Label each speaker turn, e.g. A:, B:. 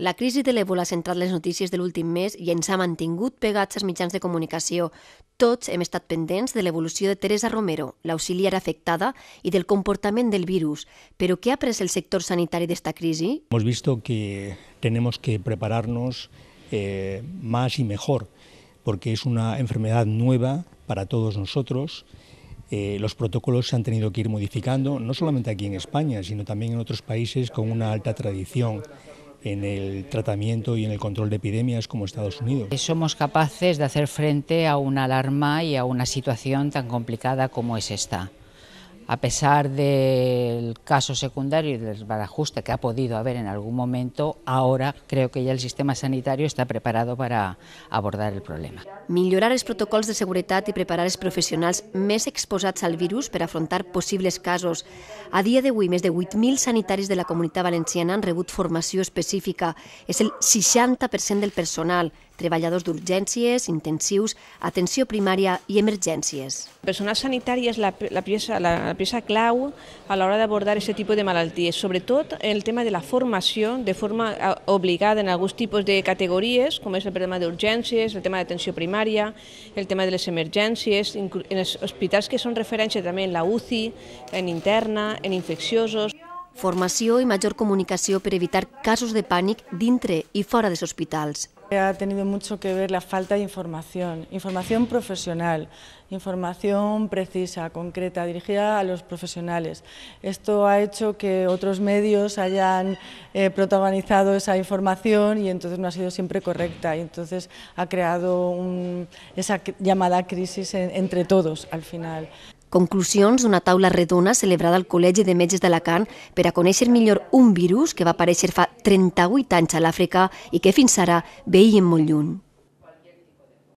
A: La crisis de l'Ebola ha centrat las noticias del último mes y en ha mantingut pegats als de comunicación. Todos hemos estado pendents de la evolución de Teresa Romero, la auxiliar afectada, y del comportamiento del virus. ¿Pero qué ha el sector sanitario de esta crisis?
B: Hemos visto que tenemos que prepararnos eh, más y mejor, porque es una enfermedad nueva para todos nosotros. Eh, los protocolos se han tenido que ir modificando, no solamente aquí en España, sino también en otros países con una alta tradición
C: en el tratamiento y en el control de epidemias como Estados Unidos. Eh, somos capaces de hacer frente a una alarma y a una situación tan complicada como es esta. a pesar del caso secundario y del desbarajuste que ha podido haber en algún momento, ahora creo que ya el sistema sanitario está preparado para abordar el problema.
A: Millorar els protocols de seguretat i preparar els professionals més exposats al virus per afrontar possibles casos. A dia d'avui, més de 8.000 sanitaris de la comunitat valenciana han rebut formació específica. És el 60% del personal, treballadors d'urgències, intensius, atenció primària i emergències.
D: El personal sanitari és la, la, la, la peça clau a l'hora d'abordar aquest tipus de malalties, sobretot el tema de la formació de forma obligada en alguns tipus de categories, com és el tema d'urgències, el tema d'atenció primària, el tema de les emergències, en els hospitals que són referència també en la UCI, en interna, en infecciosos. Formació i major comunicació per evitar
A: casos de pànic dintre i fora dels hospitals. Ha tenido mucho que ver la falta de información,
E: información profesional, información precisa, concreta, dirigida a los profesionales. Esto ha hecho que otros medios hayan eh, protagonizado esa información y entonces no ha sido siempre correcta y entonces ha creado
A: esa llamada crisis entre todos al final. Conclusions d'una taula redona celebrada al Col·legi de Metges d'Alacant per a conèixer millor un virus que va aparèixer fa 38 anys a l'Àfrica i que fins ara veiem molt lluny.